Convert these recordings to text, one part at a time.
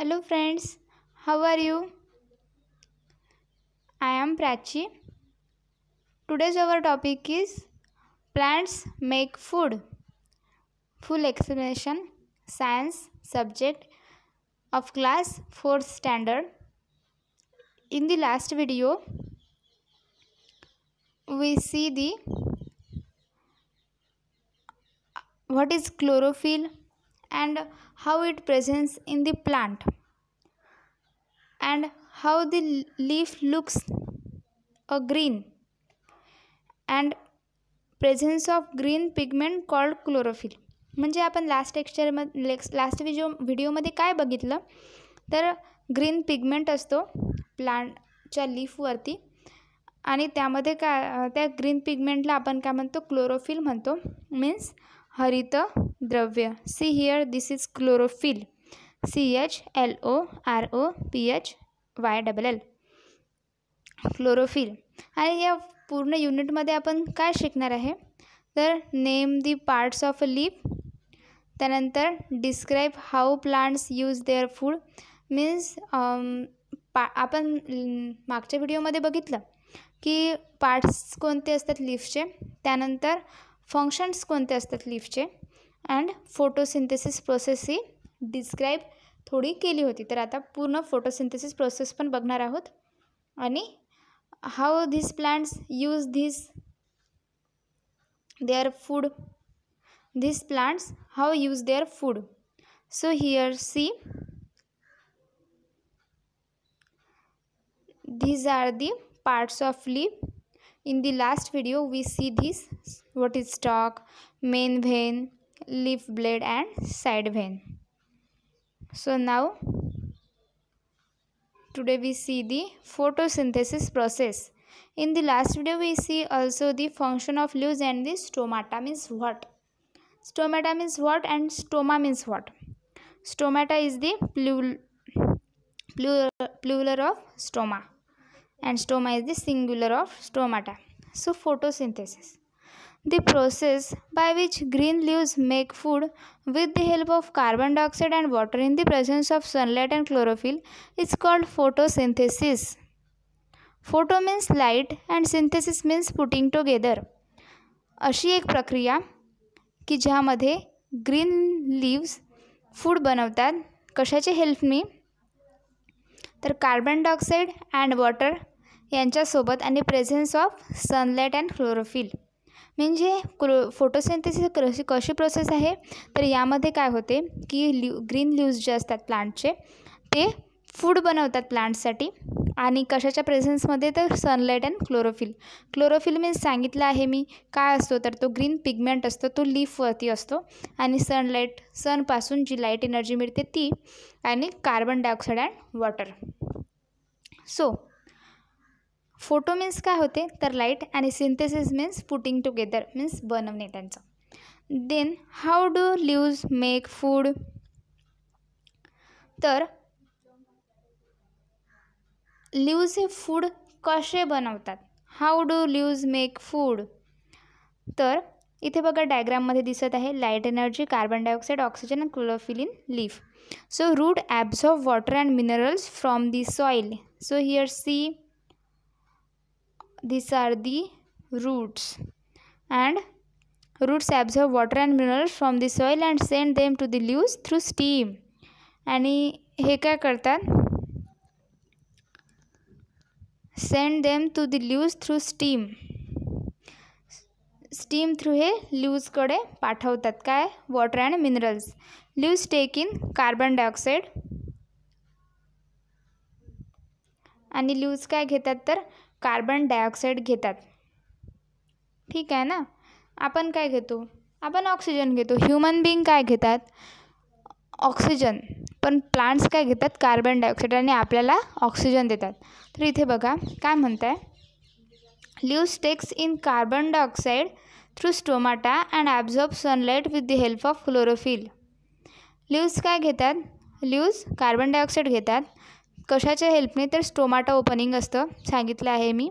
hello friends how are you i am prachi today's our topic is plants make food full explanation science subject of class 4th standard in the last video we see the what is chlorophyll and how it presents in the plant and how the leaf looks a green and presence of green pigment called chlorophyll म्हणजे आपण last टेक्स्चरमध्ये लेक्स last video व्हिडिओमध्ये काय बघितलं तर green pigment असतो प्लांटच्या लीफवरती आणि त्यामध्ये काय त्या ग्रीन पिगमेंटला आपण काय म्हणतो क्लोरोफिल म्हणतो मीन्स हरित द्रव्य see here this is chlorophyll C H L O R O P H Y double L chlorophyll आणि या पूर्ण युनिटमध्ये आपण काय शिकणार आहे तर name the parts of a leaf त्यानंतर describe how plants use their food means पा आपण मागच्या व्हिडिओमध्ये बघितलं की पार्ट्स कोणते असतात लीफचे त्यानंतर फंक्शन्स कोणते असतात लीफचे अँड फोटोसिंथेसिस प्रोसेस ही डिस्क्राईब थोडी केली होती तर आता पूर्ण फोटोसिंथेसिस प्रोसेस पण बघणार आहोत आणि how this plants use this their food this plants how use their food so here see these are the parts of leaf in the last video we see this what is stalk main vein leaf blade and side vein so now today we see the photosynthesis process in the last video we see also the function of leaves and the stomata means what stomata means what and stoma means what stomata is the plural plural, plural of stoma and stoma is the singular of stomata so photosynthesis The process by which green leaves make food with the help of carbon dioxide and water in the presence of sunlight and chlorophyll is called photosynthesis. Photo means light and synthesis means putting together. अशी एक प्रक्रिया की ज्यामध्ये green leaves food बनवतात कशाचे me, तर carbon dioxide and water यांच्यासोबत आणि presence of sunlight and chlorophyll म्हणजे क्रो फोटोसिंथेसिस कशी कशी प्रोसेस आहे तर यामध्ये काय होते की लिव ग्रीन ल्यूज जे असतात प्लांटचे ते फूड बनवतात प्लांटसाठी आणि कशाच्या प्रेझेन्समध्ये तर sunlight and chlorophyll chlorophyll means सांगितलं आहे मी काय असतो तर तो ग्रीन पिगमेंट असतो तो लीफवरती असतो आणि सनलाईट सनपासून जी लाईट एनर्जी मिळते ती आणि carbon dioxide and water so photo means काय होते तर लाईट आणि synthesis means putting together means बनवणे त्यांचं then how do leaves make food तर ल्यूज हे फूड कसे बनवतात how do leaves make food तर इथे बघा डायग्राममध्ये दिसत आहे light energy carbon dioxide oxygen and chlorophyll in leaf so root absorb water and minerals from the soil so here see these are the roots and roots absorb water and minerals from the soil and send them to the leaves through steam अनी he का करता send them to the leaves through steam steam through हे leaves कोड़े पाठाव तत का है water and minerals leaves take in carbon dioxide अनी leaves का एगे तत कार्बन डायऑक्साईड घेतात ठीक आहे ना आपण काय घेतो आपण ऑक्सिजन घेतो ह्युमन बीइंग काय घेतात ऑक्सिजन पण प्लांट्स काय घेतात कार्बन डायऑक्साईड आणि आपल्याला ऑक्सिजन देतात तर इथे बघा काय म्हणत आहे leaves take in carbon dioxide through stomata and absorb sunlight with the help of chlorophyll leaves काय घेतात लिव्स कार्बन डायऑक्साईड घेतात कशाच्या हेल्पने तर स्टोमाटा ओपनिंग असतं सांगितलं आहे मी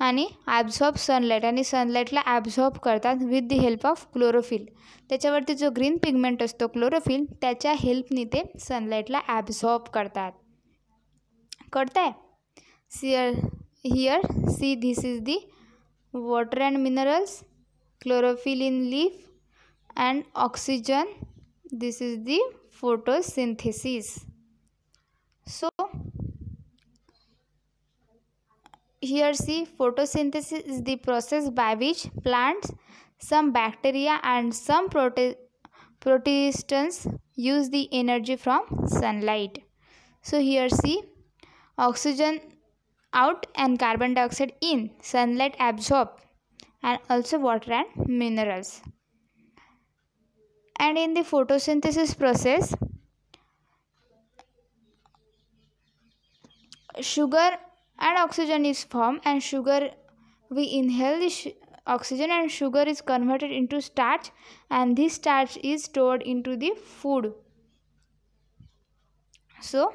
आणि ॲब्झॉर्ब सनलाईट आणि सनलाईटला ॲब्झॉर्ब करतात with the help of chlorophyll त्याच्यावरती जो ग्रीन पिगमेंट असतो क्लोरोफिल त्याच्या हेल्पने ते सनलाईटला ॲब्झॉर्ब करतात करताय सिअर here see this is the water and minerals chlorophyll in leaf and oxygen this is the photosynthesis here see photosynthesis is the process by which plants some bacteria and some prote use the energy from sunlight so here see oxygen out and carbon dioxide in sunlight absorb and also water and minerals and in the photosynthesis process sugar and oxygen is formed and sugar we inhale this oxygen and sugar is converted into starch and this starch is stored into the food so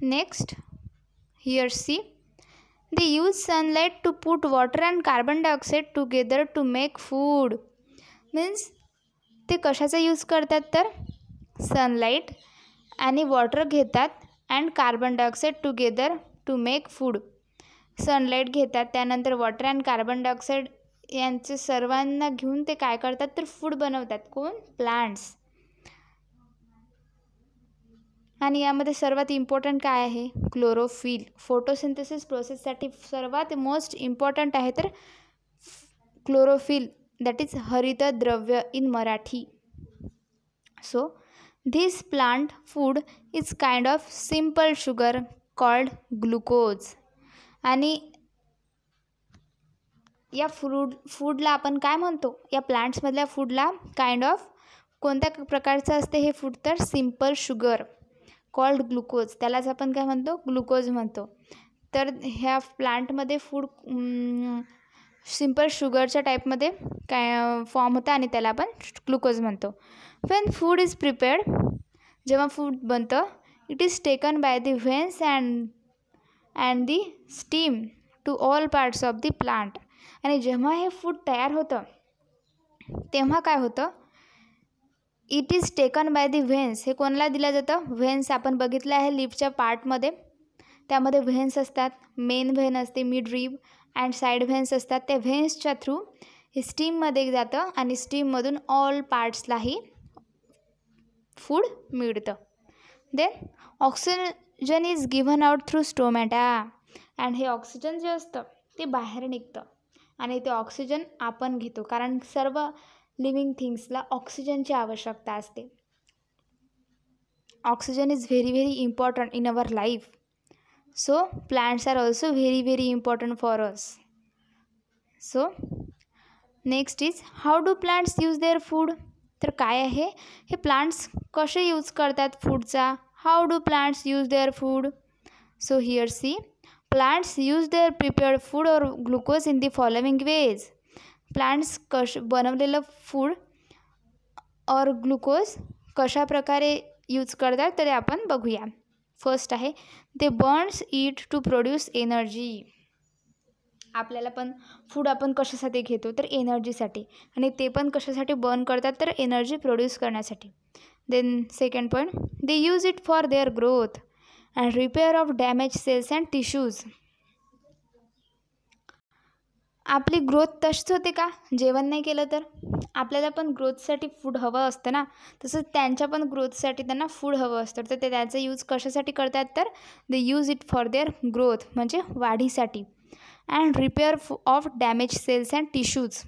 next here see they use sunlight to put water and carbon dioxide together to make food Means ते कशाचा use करतात तर sunlight आणि water घेतात and carbon dioxide together to make food sunlight घेतात त्यानंतर water and carbon dioxide यांचे सर्वांना घेऊन ते काय करतात तर फूड बनवतात कोण प्लांट्स आणि यामध्ये सर्वात इम्पॉर्टंट काय आहे क्लोरोफिल फोटोसिंथेसिस प्रोसेससाठी सर्वात मोस्ट इम्पॉर्टंट आहे तर क्लोरोफिल दॅट इज हरित द्रव्य in Marathi so this plant food is kind of simple sugar called glucose आणि या फ्रूड फूडला आपण काय म्हणतो या प्लांट्समधल्या फूडला काइंड ऑफ कोणत्या प्रकारचं असते हे फूड तर सिम्पल शुगर कॉल्ड ग्लुकोज त्यालाच आपण काय म्हणतो ग्लुकोज म्हणतो तर ह्या प्लांटमध्ये फूड सिंपल शुगरच्या टाईपमध्ये काय फॉर्म होता आणि त्याला आपण ग्लुकोज म्हणतो वेन फूड इज प्रिपेअर्ड जेव्हा फूड बनतं it is taken by the veins and and the stem to all parts of the plant आणि जेव्हा हे फूड तयार होतं तेव्हा काय होतं it is taken by the veins हे कोणाला दिलं जातं व्हेन्स आपण बघितलं आहे लिपच्या पार्टमध्ये त्यामध्ये व्हेन्स असतात मेन व्हेन असते mid rib and side veins असतात त्या व्हेन्सच्या थ्रू हे स्टीममध्ये जातं आणि स्टीममधून ऑल पार्ट्सलाही फूड मिळतं then oxygen is given out through stomata and हे ऑक्सिजन जे असतं ते बाहेर निघतं आणि ते ऑक्सिजन आपण घेतो कारण सर्व लिव्हिंग थिंग्सला ऑक्सिजनची आवश्यकता असते oxygen is very very important in our life so plants are also very very important for us so next is how do plants use their food तर काय आहे हे प्लांट्स कसे यूज करतात फूडचा how do plants use their food so here see plants use their prepared food or glucose in the following ways plants कश बनवलेलं food or glucose कशा प्रकारे यूज करतात तरी आपण बघूया फर्स्ट आहे they burns it to produce energy आपल्याला पण फूड आपण कशासाठी घेतो तर एनर्जीसाठी आणि ते पण कशासाठी बर्न करतात तर एनर्जी प्रोड्यूस करण्यासाठी then second point they use it for their growth and repair of damage cells and tissues आपली ग्रोथ तशीच होते का जेवण नाही केलं तर आपल्याला पण ग्रोथसाठी फूड हवं असतं ना तसंच त्यांच्या पण ग्रोथसाठी त्यांना फूड हवं असतं तर ते त्याचा यूज कशासाठी करतात तर they use it for their growth म्हणजे वाढीसाठी and repair of damage cells and tissues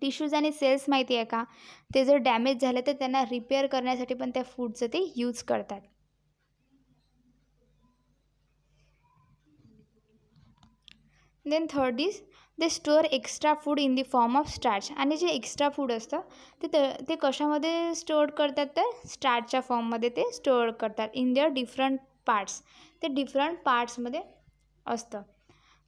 tissues आणि सेल्स माहिती आहे का ते जर डॅमेज झालं तर त्यांना रिपेअर करण्यासाठी पण त्या फूडचं ते यूज करतात then third is they store extra food in the form of starch आणि जे एक्स्ट्रा फूड असतं ते ते कशामध्ये स्टोअर करतात तर स्टार्चच्या फॉर्ममध्ये ते स्टोअर करतात इन देअर डिफरंट पार्ट्स ते डिफरंट पार्ट्समध्ये असतं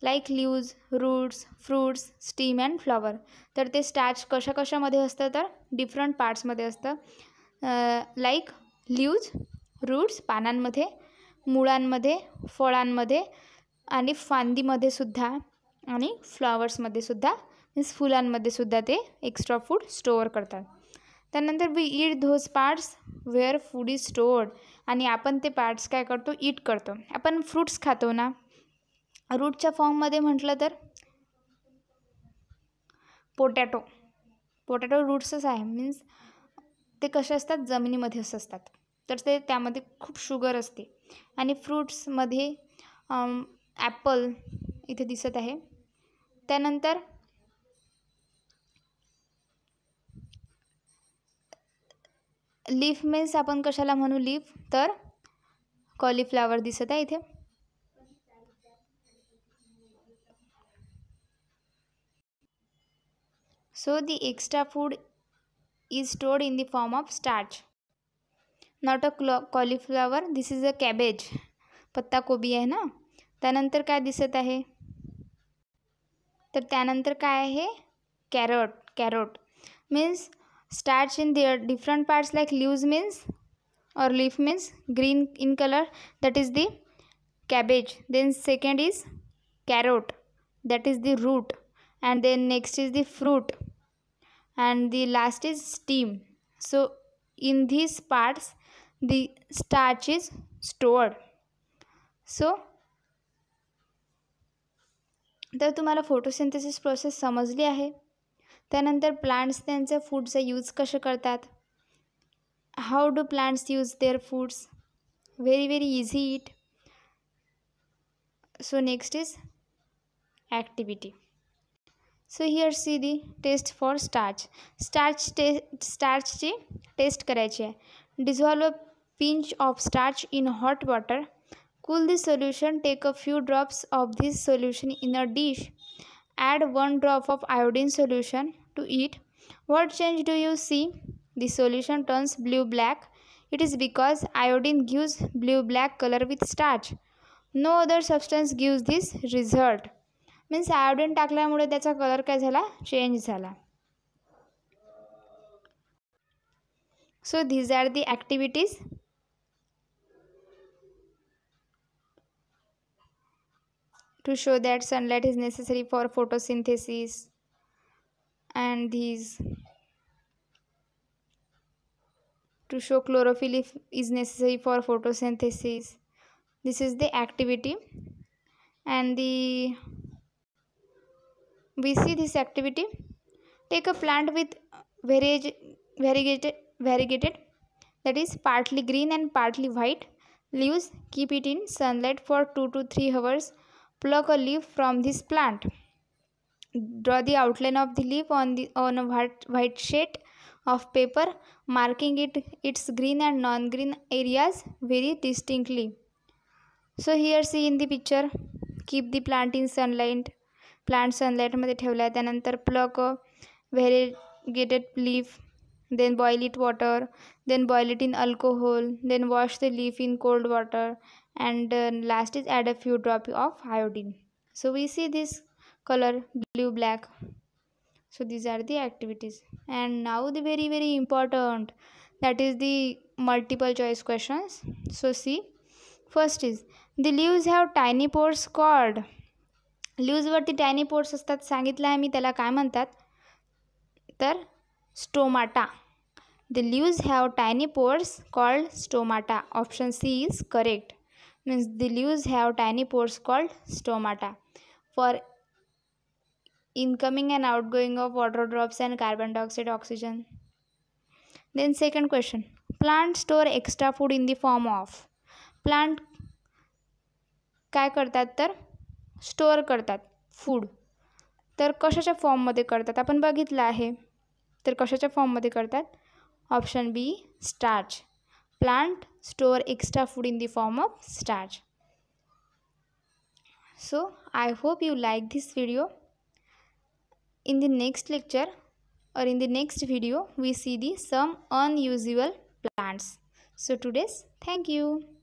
like leaves roots fruits stem and flower तर ते स्टार्च कशा कशामध्ये असतं तर डिफरंट पार्ट्समध्ये असतं लाईक ल्यूज रूट्स पानांमध्ये मुळांमध्ये फळांमध्ये आणि फांदीमध्ये सुद्धा आणि फ्लॉवर्समध्ये सुद्धा मीन्स फुलांमध्ये सुद्धा ते एक्स्ट्रा फूड स्टोअर करतात त्यानंतर we eat those parts where food is stored आणि आपण ते पार्ट्स काय करतो ईट करतो आपण फ्रूट्स खातो ना रूटच्या फॉर्ममध्ये म्हटलं तर पोटॅटो पोटॅटो रूट्सच आहे मीन्स ते कसे असतात जमिनीमध्येच असतात तर ते त्यामध्ये खूप शुगर असते आणि फ्रूट्समध्ये ॲपल इथे दिसत आहे त्यानंतर लीफ मीन्स आपण कशाला म्हणू लीफ तर कॉलीफ्लावर दिसत आहे इथे So the extra food is stored in the form of starch. Not a cauliflower, this is a cabbage. Patta kobi hai na? Tanantar kaya disat hai? Tar tanantar kaya hai? Carrot, carrot. Means starch in their different parts like leaves means or leaf means green in color. That is the cabbage. Then second is carrot. That is the root. And then next is the fruit. and the last is steam so in these parts the starch is stored so तर तुम्हाला photosynthesis process समजली आहे त्यानंतर plants त्यांचे फूडचा use कसे करतात how do plants use their foods very very easy it so next is activity so here see the test for starch starch te starch ची test करायची आहे dissolve a pinch of starch in hot water cool the solution take a few drops of this solution in a dish add one drop of iodine solution to it what change do you see the solution turns blue black it is because iodine gives blue black color with starch no other substance gives this result means iodine टाकल्यामुळे त्याचा colour काय झाला change झाला so these are the activities to show that sunlight is necessary for photosynthesis and these to show chlorophyll if is necessary for photosynthesis this is the activity and the we see this activity take a plant with variegated variegated that is partly green and partly white leaves keep it in sunlight for 2 to 3 hours pluck a leaf from this plant draw the outline of the leaf on the on a white, white sheet of paper marking it its green and non green areas very distinctly so here see in the picture keep the plant in sunlight then, सनलाईटमध्ये ठेवला आहे त्यानंतर pluck variegated leaf. Then boil it water. Then boil it in alcohol. Then wash the leaf in cold water. and uh, last is add a few drop of iodine so we see this color blue black so these are the activities and now the very very important that is the multiple choice questions so see first is the leaves have tiny pores called ल्यूजवरती tiny pores असतात सांगितलं आहे मी त्याला काय म्हणतात तर stomata the leaves have tiny pores called stomata option C is correct means the leaves have tiny pores called stomata for incoming and outgoing of water drops and carbon dioxide oxygen then second question plant store extra food in the form of plant काय करतात तर store करतात food तर कशाच्या फॉर्ममध्ये करतात आपण बघितलं आहे तर कशाच्या फॉर्ममध्ये करतात option B starch plant store extra food in the form of starch so I hope you like this video in the next lecture or in the next video we see the some unusable plants so today's thank you